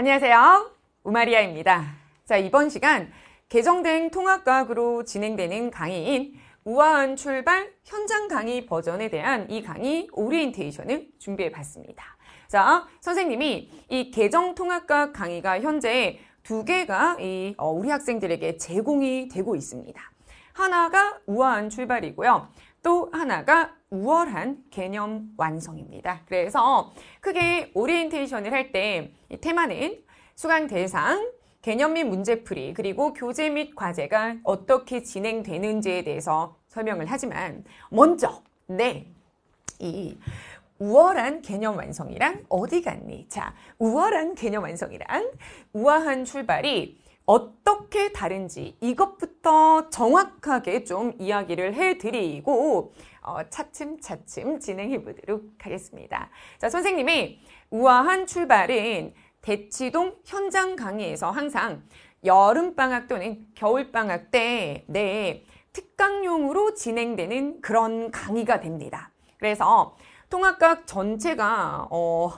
안녕하세요. 우마리아입니다. 자, 이번 시간 개정된 통합과학으로 진행되는 강의인 우아한 출발 현장 강의 버전에 대한 이 강의 오리엔테이션을 준비해 봤습니다. 자, 선생님이 이 개정 통합과학 강의가 현재 두 개가 이 어, 우리 학생들에게 제공이 되고 있습니다. 하나가 우아한 출발이고요. 또 하나가 우월한 개념 완성입니다. 그래서 크게 오리엔테이션을 할 때 테마는 수강 대상, 개념 및 문제풀이, 그리고 교재 및 과제가 어떻게 진행되는지에 대해서 설명을 하지만 먼저 네, 이 우월한 개념 완성이란 어디 갔니? 자, 우월한 개념 완성이란 우아한 출발이 어떻게 다른지 이것부터 정확하게 좀 이야기를 해드리고 어, 차츰차츰 진행해 보도록 하겠습니다. 자, 선생님이 우아한 출발은 대치동 현장 강의에서 항상 여름방학 또는 겨울방학 때 네, 특강용으로 진행되는 그런 강의가 됩니다. 그래서 통합과학 전체가 어,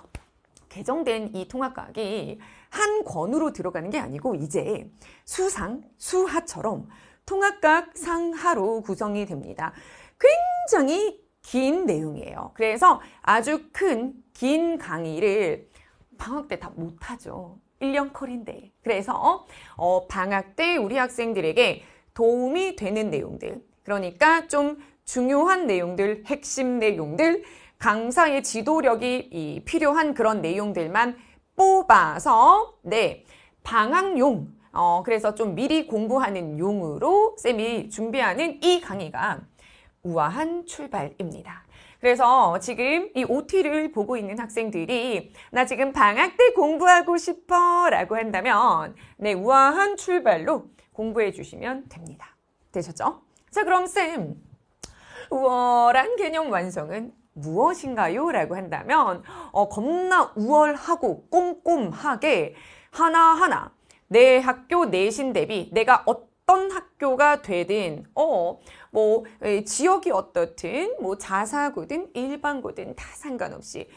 개정된 이 통합과학이 한 권으로 들어가는 게 아니고 이제 수상, 수하처럼 통합각 상하로 구성이 됩니다. 굉장히 긴 내용이에요. 그래서 아주 큰 긴 강의를 방학 때 다 못하죠. 1년 컬인데. 그래서 어, 방학 때 우리 학생들에게 도움이 되는 내용들 그러니까 좀 중요한 내용들, 핵심 내용들, 강사의 지도력이 필요한 그런 내용들만 뽑아서 네 방학용 어 그래서 좀 미리 공부하는 용으로 쌤이 준비하는 이 강의가 우아한 출발입니다. 그래서 지금 이 OT를 보고 있는 학생들이 나 지금 방학 때 공부하고 싶어 라고 한다면 네 우아한 출발로 공부해 주시면 됩니다. 되셨죠? 자 그럼 쌤 우월한 개념 완성은 무엇인가요? 라고 한다면 어, 겁나 우월하고 꼼꼼하게 하나하나 내 학교 내신 대비 내가 어떤 학교가 되든 어, 뭐 예, 지역이 어떻든 뭐 자사고든 일반고든 다 상관없이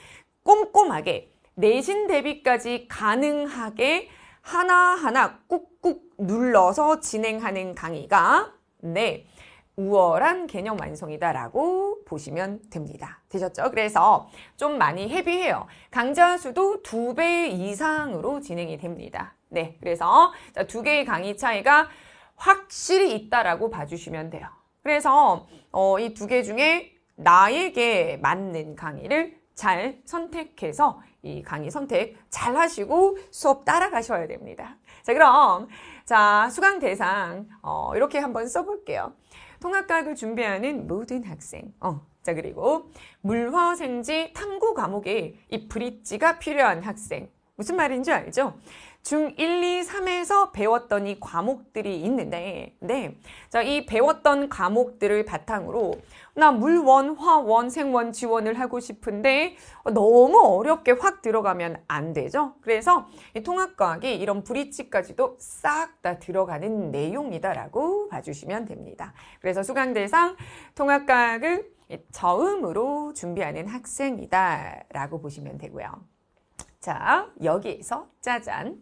꼼꼼하게 내신 대비까지 가능하게 하나하나 꾹꾹 눌러서 진행하는 강의가 네 우월한 개념 완성이다라고 보시면 됩니다. 되셨죠? 그래서 좀 많이 헤비해요. 강좌 수도 두 배 이상으로 진행이 됩니다. 네, 그래서 두 개의 강의 차이가 확실히 있다라고 봐주시면 돼요. 그래서 어, 이두 개 중에 나에게 맞는 강의를 잘 선택해서 이 강의 선택 잘 하시고 수업 따라가셔야 됩니다. 자, 그럼 자 수강 대상 어, 이렇게 한번 써볼게요. 통합과학을 준비하는 모든 학생. 어. 자, 그리고 물화생지 탐구 과목에 이 브릿지가 필요한 학생. 무슨 말인지 알죠? 중 1, 2, 3에서 배웠던 이 과목들이 있는데, 네. 자, 이 배웠던 과목들을 바탕으로, 나 물원, 화원, 생원, 지원을 하고 싶은데, 너무 어렵게 확 들어가면 안 되죠? 그래서 이 통합과학이 이런 브릿지까지도 싹 다 들어가는 내용이다라고 봐주시면 됩니다. 그래서 수강대상 통합과학을 처음으로 준비하는 학생이다라고 보시면 되고요. 자, 여기에서 짜잔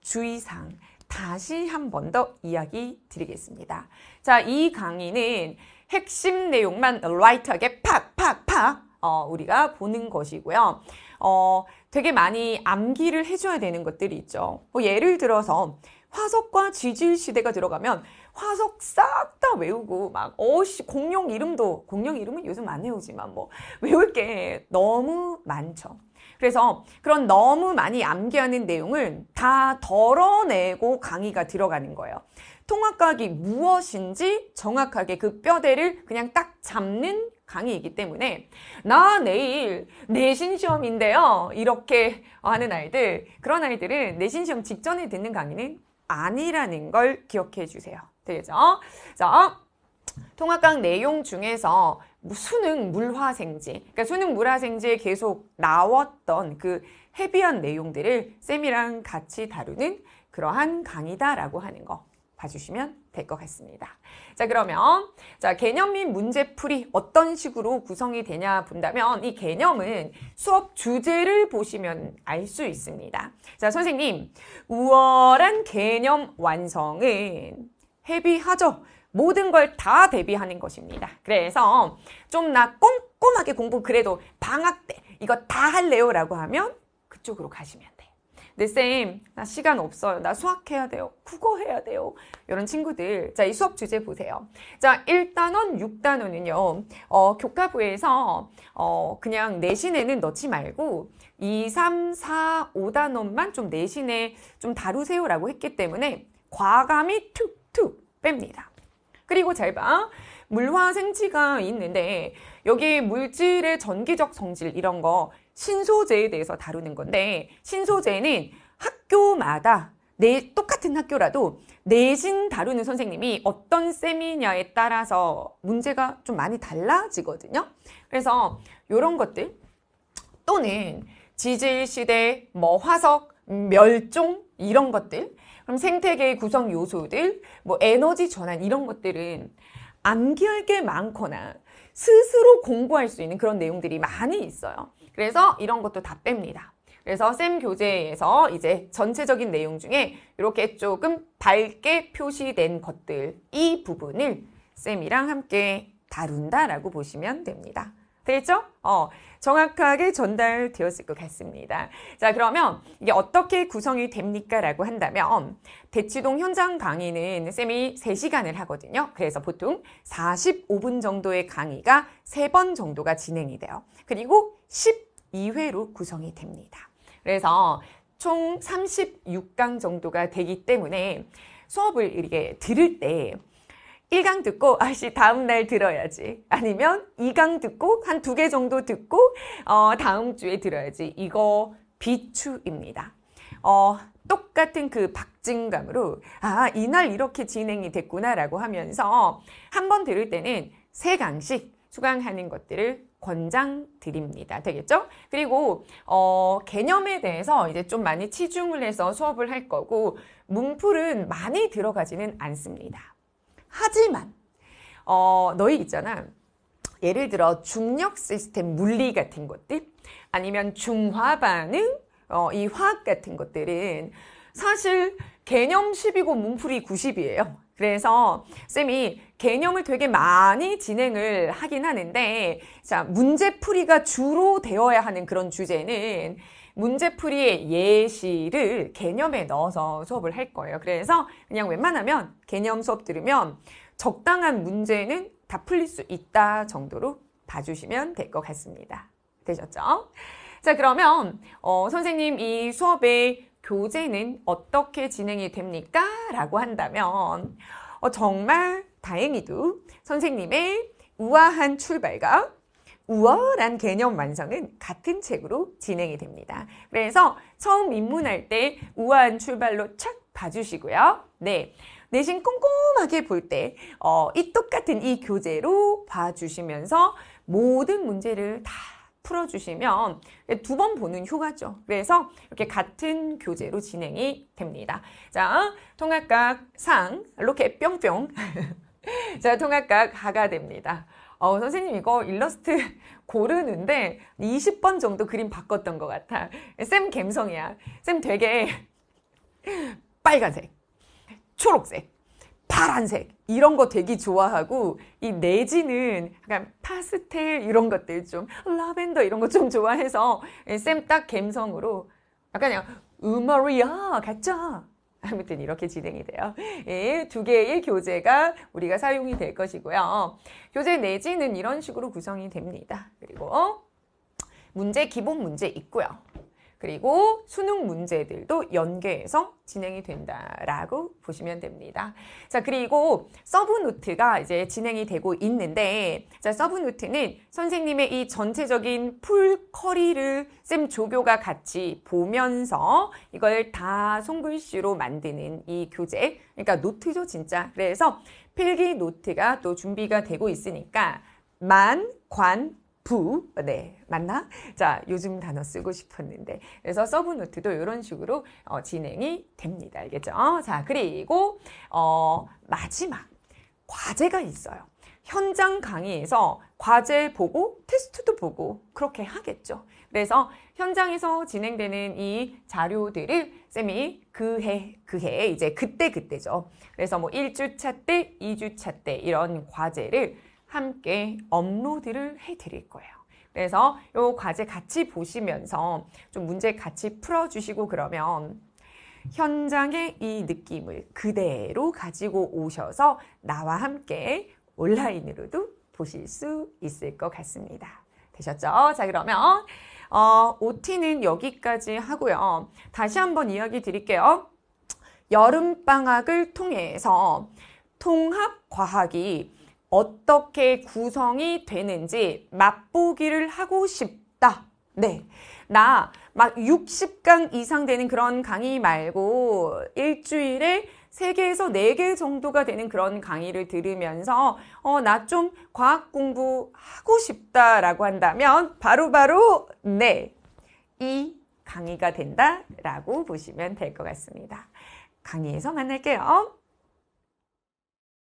주의사항 다시 한 번 더 이야기 드리겠습니다. 자, 이 강의는 핵심 내용만 라이트하게 팍팍팍 어, 우리가 보는 것이고요. 어, 되게 많이 암기를 해줘야 되는 것들이 있죠. 뭐 예를 들어서 화석과 지질 시대가 들어가면 화석 싹 다 외우고 막 어씨 공룡 이름도 공룡 이름은 요즘 안 외우지만 뭐 외울 게 너무 많죠. 그래서 그런 너무 많이 암기하는 내용을 다 덜어내고 강의가 들어가는 거예요. 통합과학이 무엇인지 정확하게 그 뼈대를 그냥 딱 잡는 강의이기 때문에 나 내일 내신 시험인데요. 이렇게 하는 아이들 그런 아이들은 내신 시험 직전에 듣는 강의는 아니라는 걸 기억해 주세요. 되죠 자, 어? 통합강 내용 중에서 수능 물화생지, 그러니까 수능 물화생지에 계속 나왔던 그 헤비한 내용들을 쌤이랑 같이 다루는 그러한 강의다라고 하는 거 봐주시면 될 것 같습니다. 자 그러면 자 개념 및 문제풀이 어떤 식으로 구성이 되냐 본다면 이 개념은 수업 주제를 보시면 알 수 있습니다. 자 선생님 우월한 개념 완성은 헤비하죠. 모든 걸 다 대비하는 것입니다. 그래서 좀 나 꼼꼼하게 공부 그래도 방학 때 이거 다 할래요 라고 하면 그쪽으로 가시면 돼요. 네, 쌤, 나 시간 없어요. 나 수학해야 돼요. 국어 해야 돼요. 이런 친구들. 자, 이 수업 주제 보세요. 자, 1단원, 6단원은요, 어, 교과부에서, 어, 그냥 내신에는 넣지 말고, 2, 3, 4, 5단원만 좀 내신에 좀 다루세요라고 했기 때문에, 과감히 툭 뺍니다. 그리고 잘 봐. 물화 생지가 있는데 여기 물질의 전기적 성질 이런 거 신소재에 대해서 다루는 건데 신소재는 학교마다 내 똑같은 학교라도 내신 다루는 선생님이 어떤 쌤이냐에 따라서 문제가 좀 많이 달라지거든요. 그래서 이런 것들 또는 지질 시대, 뭐 화석, 멸종 이런 것들 그럼 생태계의 구성 요소들, 뭐 에너지 전환 이런 것들은 암기할 게 많거나 스스로 공부할 수 있는 그런 내용들이 많이 있어요. 그래서 이런 것도 다 뺍니다. 그래서 쌤 교재에서 이제 전체적인 내용 중에 이렇게 조금 밝게 표시된 것들 이 부분을 쌤이랑 함께 다룬다라고 보시면 됩니다. 되겠죠? 어, 정확하게 전달되었을 것 같습니다. 자, 그러면 이게 어떻게 구성이 됩니까? 라고 한다면 대치동 현장 강의는 쌤이 3시간을 하거든요. 그래서 보통 45분 정도의 강의가 3번 정도가 진행이 돼요. 그리고 12회로 구성이 됩니다. 그래서 총 36강 정도가 되기 때문에 수업을 이렇게 들을 때 1강 듣고 아씨 다음날 들어야지 아니면 2강 듣고 한 두 개 정도 듣고 어, 다음 주에 들어야지 이거 비추입니다. 어, 똑같은 그 박진감으로 아 이날 이렇게 진행이 됐구나 라고 하면서 한 번 들을 때는 세강씩 수강하는 것들을 권장드립니다. 되겠죠? 그리고 어, 개념에 대해서 이제 좀 많이 치중을 해서 수업을 할 거고 문풀은 많이 들어가지는 않습니다. 하지만 어, 너희 있잖아. 예를 들어 중력 시스템 물리 같은 것들 아니면 중화 반응 어, 이 화학 같은 것들은 사실 개념 10이고 문풀이 90이에요. 그래서 쌤이 개념을 되게 많이 진행을 하긴 하는데 자 문제풀이가 주로 되어야 하는 그런 주제는 문제풀이의 예시를 개념에 넣어서 수업을 할 거예요. 그래서 그냥 웬만하면 개념 수업 들으면 적당한 문제는 다 풀릴 수 있다 정도로 봐주시면 될 것 같습니다. 되셨죠? 자 그러면 어, 선생님 이 수업의 교재는 어떻게 진행이 됩니까? 라고 한다면 어, 정말 다행히도 선생님의 우아한 출발과 우월한 개념 완성은 같은 책으로 진행이 됩니다. 그래서 처음 입문할 때 우아한 출발로 착 봐주시고요. 네. 내신 꼼꼼하게 볼 때, 어, 이 똑같은 이 교재로 봐주시면서 모든 문제를 다 풀어주시면 두 번 보는 효과죠. 그래서 이렇게 같은 교재로 진행이 됩니다. 자, 통합각 상, 이렇게 뿅뿅. 자, 통합각 가가 됩니다. 어, 선생님 이거 일러스트 고르는데 20번 정도 그림 바꿨던 것 같아. 쌤갬성이야쌤 되게 빨간색, 초록색, 파란색 이런 거 되게 좋아하고 이 내지는 약간 파스텔 이런 것들 좀 라벤더 이런 거 좀 좋아해서 예, 쌤딱 감성으로 약간 그냥 음마리아 같죠? 아무튼 이렇게 진행이 돼요. 예, 두 개의 교재가 우리가 사용이 될 것이고요. 교재 내지는 이런 식으로 구성이 됩니다. 그리고 문제 기본 문제 있고요. 그리고 수능 문제들도 연계해서 진행이 된다라고 보시면 됩니다. 자, 그리고 서브노트가 이제 진행이 되고 있는데 자, 서브노트는 선생님의 이 전체적인 풀 커리를 쌤 조교가 같이 보면서 이걸 다 손글씨로 만드는 이 교재 그러니까 노트죠, 진짜. 그래서 필기 노트가 또 준비가 되고 있으니까 만, 관, 부, 네, 맞나? 자, 요즘 단어 쓰고 싶었는데. 그래서 서브노트도 이런 식으로 어, 진행이 됩니다. 알겠죠? 자, 그리고, 어, 마지막, 과제가 있어요. 현장 강의에서 과제 보고 테스트도 보고 그렇게 하겠죠. 그래서 현장에서 진행되는 이 자료들을 쌤이 그해 그해 이제 그때 그때죠. 그래서 뭐 1주차 때, 2주차 때 이런 과제를 함께 업로드를 해드릴 거예요. 그래서 이 과제 같이 보시면서 좀 문제 같이 풀어주시고 그러면 현장의 이 느낌을 그대로 가지고 오셔서 나와 함께 온라인으로도 보실 수 있을 것 같습니다. 되셨죠? 자 그러면 어, OT는 여기까지 하고요. 다시 한번 이야기 드릴게요. 여름방학을 통해서 통합과학이 어떻게 구성이 되는지 맛보기를 하고 싶다. 네. 나 막 60강 이상 되는 그런 강의 말고 일주일에 3개에서 4개 정도가 되는 그런 강의를 들으면서 어, 나 좀 과학 공부하고 싶다라고 한다면 바로바로 바로 네. 이 강의가 된다라고 보시면 될 것 같습니다. 강의에서 만날게요.